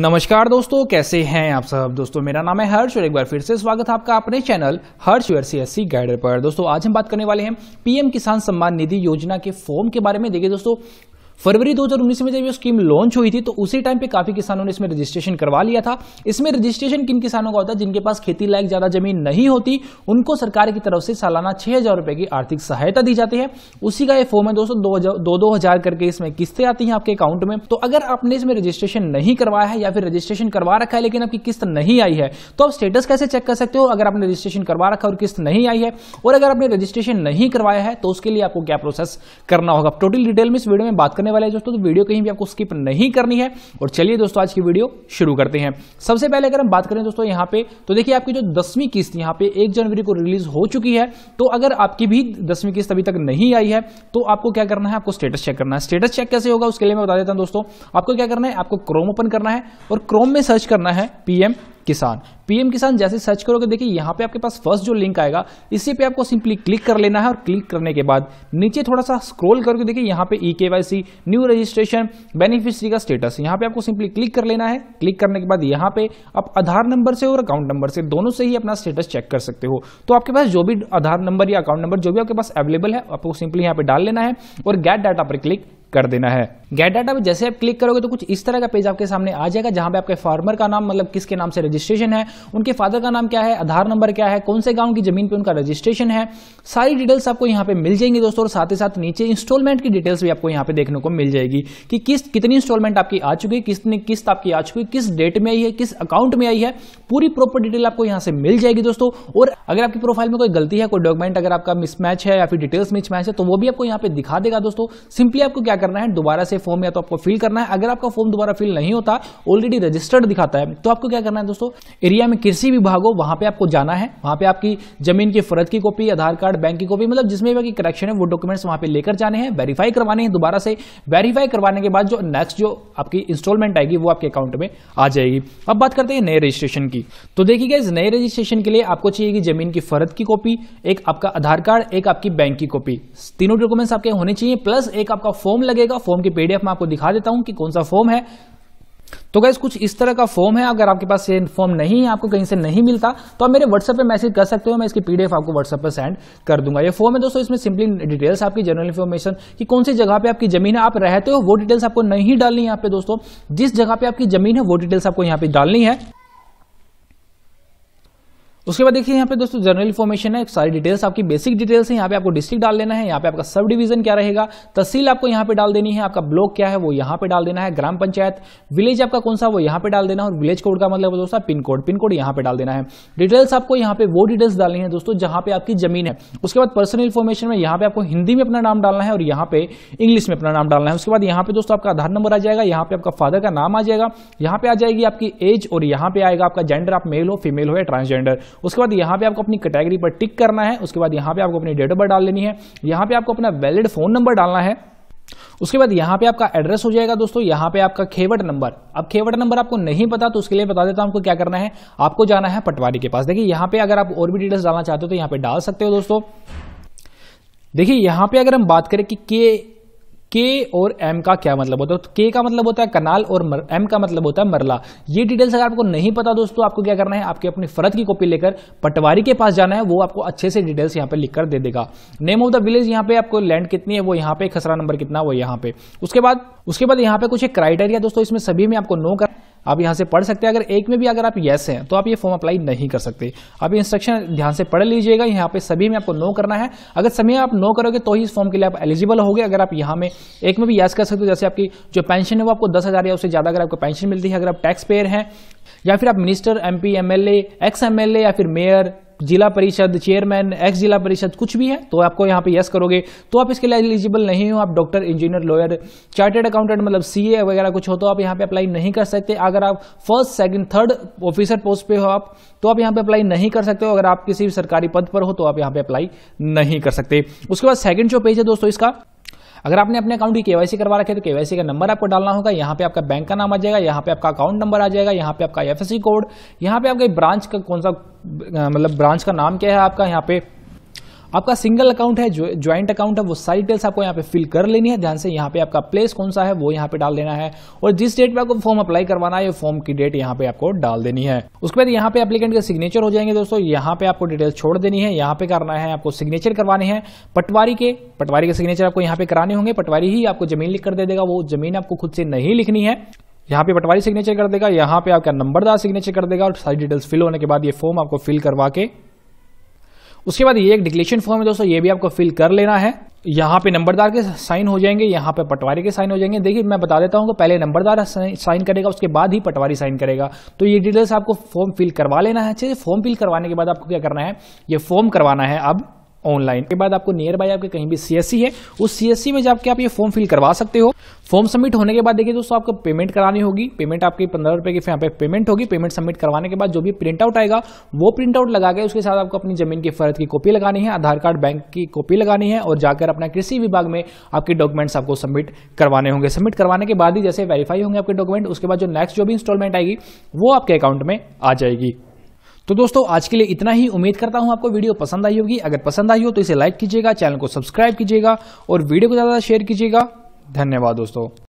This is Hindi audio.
नमस्कार दोस्तों कैसे हैं आप सब दोस्तों मेरा नाम है हर्ष और एक बार फिर से स्वागत है आपका अपने channel Harsh your C guider पर दोस्तों आज हम बात करने वाले हैं पीएम किसान सम्मान निधि योजना के फॉर्म के बारे में देखिए दोस्तों फरवरी 2019 में जब ये स्कीम लॉन्च हुई थी तो उसी टाइम पे काफी किसानों ने इसमें रजिस्ट्रेशन करवा लिया था इसमें रजिस्ट्रेशन किन किसानों का होता है जिनके पास खेती लायक ज्यादा जमीन नहीं होती उनको सरकार की तरफ से सालाना छह हजार की आर्थिक सहायता दी जाती है उसी का यह फॉर्म है दोस्तों दो, दो, हजार करके इसमें किस्तें आती हैं आपके अकाउंट में तो अगर आपने इसमें रजिस्ट्रेशन नहीं करवाया है या फिर रजिस्ट्रेशन करवा रखा है लेकिन आपकी किस्त नहीं आई है तो आप स्टेटस कैसे चेक कर सकते हो अगर आपने रजिस्ट्रेशन करवा रखा और किस्त नहीं आई है और अगर आपने रजिस्ट्रेशन नहीं करवाया है तो उसके लिए आपको क्या प्रोसेस करना होगा टोटल डिटेल में इस वीडियो में बात करने होने वाला है दोस्तों तो वीडियो कहीं भी आपको स्किप नहीं करनी है और चलिए दोस्तों आज की वीडियो शुरू करते हैं सबसे पहले अगर हम बात करें दोस्तों यहाँ पे तो देखिए आपकी जो दसवीं किस्त यहाँ पे एक जनवरी को रिलीज हो चुकी है तो अगर आपकी भी दसवीं किस्त अभी तक नहीं आई है तो आपको क्या करना है आपको स्टेटस चेक करना है स्टेटस चेक कैसे होगा उसके लिए मैं बता देता हूँ दोस्तों आपको क्या करना है आपको क्रोम ओपन करना है और क्रोम में सर्च करना है पीएम किसान पीएम किसान जैसे सर्च करोगे देखिए यहाँ पे आपके पास फर्स्ट जो लिंक आएगा इसी पे आपको सिंपली क्लिक कर लेना है और क्लिक करने के बाद नीचे थोड़ा सा स्क्रॉल करके देखिए यहाँ पे ई के न्यू रजिस्ट्रेशन बेनिफिशरी का स्टेटस यहाँ पे आपको सिंपली क्लिक कर लेना है क्लिक करने के बाद यहाँ पे आप आधार नंबर से और अकाउंट नंबर से दोनों से ही अपना स्टेटस चेक कर सकते हो तो आपके पास जो भी आधार नंबर या अकाउंट नंबर जो भी आपके पास अवेलेबल है आपको सिंपली यहाँ पे डाल लेना है और गैट डाटा पर क्लिक कर देना है गेट डाटा पे जैसे आप क्लिक करोगे तो कुछ इस तरह का पेज आपके सामने आ जाएगा जहां पे आपके फार्मर का नाम मतलब किसके नाम से रजिस्ट्रेशन है उनके फादर का नाम क्या है आधार नंबर क्या है कौन से गांव की जमीन पे उनका रजिस्ट्रेशन है सारी डिटेल्स आपको यहाँ पे मिल जाएंगी दोस्तों और साथ ही साथ नीचे इंस्टॉलमेंट की डिटेल्स भी आपको यहां पर देखने को मिल जाएगी कि किस कितनी इंस्टॉलमेंट आपकी आ चुकी है कितनी किस्त आपकी आ चुकी है किस डेट में आई है किस अकाउंट में आई है पूरी प्रॉपर डिटेल आपको यहां से मिल जाएगी दोस्तों और अगर आपकी प्रोफाइल में कोई गलती है कोई डॉक्यूमेंट अगर आपका मिसमैच है या फिर डिटेल्स मिसमैच है तो वो भी आपको यहाँ पे दिखा देगा दोस्तों सिंपली आपको क्या करना है दोबारा से से फॉर्म या तो आपको फिल करना है अगर आपका फॉर्म दोबारा फिल नहीं होता ऑलरेडी रजिस्टर्ड दिखाता है तो आपको क्या करना है दोस्तों एरिया में कृषि विभाग हो वहां पर आपको जाना है वहां पर आपकी जमीन की फरद की कॉपी आधार कार्ड बैंक की कॉपी मतलब जिसमें भी आपकी करेक्शन है वो डॉक्यूमेंट्स वहां पर लेकर जाने हैं वेरीफाई करवाने हैं दोबारा से वेरीफाई करवाने के बाद जो नेक्स्ट जो आपकी इंस्टॉलमेंट आएगी वो आपके अकाउंट में आ जाएगी अब बात करते हैं नए रजिस्ट्रेशन की तो देखिए इस नए रजिस्ट्रेशन के लिए आपको चाहिए कि जमीन की फरद की कॉपी एक आपका आधार कार्ड एक आपकी बैंक की कॉपी तीनों डॉक्यूमेंट्स आपके होने चाहिए प्लस एक आपका फॉर्म लगेगा फॉर्म की पेड पीडीएफ में आपको दिखा देता हूं कि कौन सा फॉर्म है तो गैस कुछ इस तरह का फॉर्म है अगर आपके पास ये फॉर्म नहीं है आपको कहीं से नहीं मिलता तो आप मेरे व्हाट्सएप पे मैसेज कर सकते हो मैं इसकी पीडीएफ आपको व्हाट्सएप पर सेंड कर दूंगा ये फॉर्म है दोस्तों इसमें सिंपली डिटेल्स आपकी जनरल इन्फॉर्मेशन कि कौन सी जगह पे आपकी जमीन है आप रहते हो वो डिटेल्स आपको नहीं डालनी यहाँ पे दोस्तों जिस जगह पे आपकी जमीन है वो डिटेल्स आपको यहाँ पे डालनी है उसके बाद देखिए यहाँ पे दोस्तों जनरल इन्फॉर्मेशन है सारी डिटेल्स आपकी बेसिक डिटेल्स है यहाँ पे आपको डिस्ट्रिक्ट डाल लेना है यहाँ पे आपका सब डिवीजन क्या रहेगा तहसील आपको यहाँ पे डाल देनी है आपका ब्लॉक क्या है वो यहाँ पे डाल देना है ग्राम पंचायत विलेज आपका कौन सा वो यहाँ पे डाल देना है और विलेज कोड का मतलब दोस्तों पिन कोड पिन कोड यहाँ पे डाल देना है डिटेल्स आपको यहाँ पे वो डिटेल्स डालनी है दोस्तों जहाँ पे आपकी जमीन है उसके बाद पर्सनल इन्फॉर्मेशन में यहाँ पे आपको हिंदी में अपना नाम डालना है और यहाँ पे इंग्लिश में अपना नाम डालना है उसके बाद यहाँ पे दोस्तों आपका आधार नंबर आ जाएगा यहाँ पे आपका फादर का नाम आ जाएगा यहाँ पे आ जाएगी आपकी एज और यहाँ पे आएगा आपका जेंडर आप मेल हो फीमेल हो या ट्रांसजेंडर उसके बाद यहाँ पे आपको अपनी कैटेगरी पर टिक करना है उसके बाद यहाँ पे आपको अपनी डेट ऑफ बर्थ डाल लेनी है यहाँ पे आपको अपना वैलिड फोन नंबर डालना है उसके बाद यहाँ पे आपका एड्रेस हो जाएगा दोस्तों यहाँ पे आपका खेवट नंबर अब खेवट नंबर आपको नहीं पता तो उसके लिए बता देता हूं आपको क्या करना है आपको जाना है पटवारी के पास देखिए यहाँ पे अगर आप और भी डिटेल्स डालना चाहते हो तो यहाँ पे डाल सकते हो दोस्तों देखिए यहाँ पे अगर हम बात करें कि के के और एम का क्या मतलब होता है तो के का मतलब होता है कनाल और मर, एम का मतलब होता है मरला ये डिटेल्स अगर आपको नहीं पता दोस्तों आपको क्या करना है आपकी अपनी फरत की कॉपी लेकर पटवारी के पास जाना है वो आपको अच्छे से डिटेल्स यहाँ पे लिखकर दे देगा नेम ऑफ द विलेज यहाँ पे आपको लैंड कितनी है वो यहाँ पे खसरा नंबर कितना वो यहाँ पे उसके बाद उसके बाद यहाँ पे कुछ क्राइटेरिया दोस्तों इसमें सभी में आपको नो कर आप यहाँ से पढ़ सकते हैं अगर एक में भी अगर आप यस हैं तो आप ये फॉर्म अप्लाई नहीं कर सकते आप ये इंस्ट्रक्शन ध्यान से पढ़ लीजिएगा यहाँ पे सभी में आपको नो करना है अगर सभी आप नो करोगे तो ही इस फॉर्म के लिए आप एलिजिबल होगे अगर आप यहाँ में एक में भी यस कर सकते हो जैसे आपकी जो पेंशन है वो आपको दस हज़ार या उससे ज़्यादा अगर आपको पेंशन मिलती है अगर आप टैक्स पेयर हैं या फिर आप minister M P ex M या फिर मेयर जिला परिषद चेयरमैन एक्स जिला परिषद कुछ भी है तो आपको यहाँ पे यस करोगे तो आप इसके लिए एलिजिबल नहीं हो आप doctor engineer lawyer chartered accountant मतलब सीए वगैरह कुछ हो तो आप यहाँ पे अप्लाई नहीं कर सकते अगर आप first second third officer post पे हो आप तो आप यहाँ पे अप्लाई नहीं कर सकते हो अगर आप किसी सरकारी पद पर हो तो आप यहाँ पे अप्लाई नहीं कर सकते उसके बाद सेकंड जो पेज है दोस्तों इसका अगर आपने अपने अकाउंट की केवाईसी करवा रखी है तो केवाईसी का नंबर आपको डालना होगा यहाँ पे आपका बैंक का नाम आ जाएगा यहाँ पे आपका अकाउंट नंबर आ जाएगा यहाँ पे आपका एफ कोड यहाँ पे आपके ब्रांच का कौन सा मतलब ब्रांच का नाम क्या है आपका यहाँ पे आपका सिंगल अकाउंट है ज्वाइंट अकाउंट है वो सारी डिटेल्स आपको यहाँ पे फिल कर लेनी है ध्यान से यहाँ पे आपका प्लेस कौन सा है वो यहाँ पे डाल देना है और जिस डेट पे आपको फॉर्म अप्लाई करवाना है फॉर्म की डेट यहाँ पे आपको डाल देनी है उसके बाद यहाँ पे एप्लीकेंट के सिग्नेचर हो जाएंगे दोस्तों यहाँ पे आपको डिटेल्स छोड़ देनी है यहाँ पे करना है आपको सिग्नेचर करवाने हैं पटवारी के पटवारी के सिग्नेचर आपको यहाँ पे कराने होंगे पटवारी ही आपको जमीन लिख कर दे देगा वो जमीन आपको खुद से नहीं लिखनी है यहाँ पे पटवारी सिग्नेचर कर देगा यहाँ पे आपका नंबरदार सिग्नेचर कर देगा और सारी डिटेल्स फिल होने के बाद ये फॉर्म आपको फिल करवा के उसके बाद ये एक डिक्लेशन फॉर्म है दोस्तों ये भी आपको फिल कर लेना है यहाँ पे नंबरदार के साइन हो जाएंगे यहाँ पे पटवारी के साइन हो जाएंगे देखिए मैं बता देता हूँ कि पहले नंबरदार साइन करेगा उसके बाद ही पटवारी साइन करेगा तो ये डिटेल्स आपको फॉर्म फिल करवा लेना है अच्छे से फॉर्म फिल करवाने के बाद आपको क्या करना है ये फॉर्म करवाना है अब ऑनलाइन के बाद आपको नियर बाय आपके कहीं भी सीएससी है उस सीएससी में जाके आप ये फॉर्म फिल करवा सकते हो फॉर्म सबमिट होने के बाद देखिए दोस्तों आपको पेमेंट करानी होगी पेमेंट आपकी पंद्रह रुपए की यहाँ पे पेमेंट होगी पेमेंट सबमिट करवाने के बाद जो भी प्रिंट आउट आएगा वो प्रिंट आउट लगा के उसके साथ आपको अपनी जमीन की फर्द की कॉपी लगानी है आधार कार्ड बैंक की कॉपी लगानी है और जाकर अपना कृषि विभाग में आपके डॉक्यूमेंट्स आपको सबमिट करवाने होंगे सबमिट करवाने के बाद ही जैसे वेरीफाई होंगे आपके डॉक्यूमेंट उसके बाद जो नेक्स्ट जो भी इंस्टॉलमेंट आएगी वो आपके अकाउंट में आ जाएगी तो दोस्तों आज के लिए इतना ही उम्मीद करता हूं आपको वीडियो पसंद आई होगी अगर पसंद आई हो तो इसे लाइक कीजिएगा चैनल को सब्सक्राइब कीजिएगा और वीडियो को ज़्यादा शेयर कीजिएगा धन्यवाद दोस्तों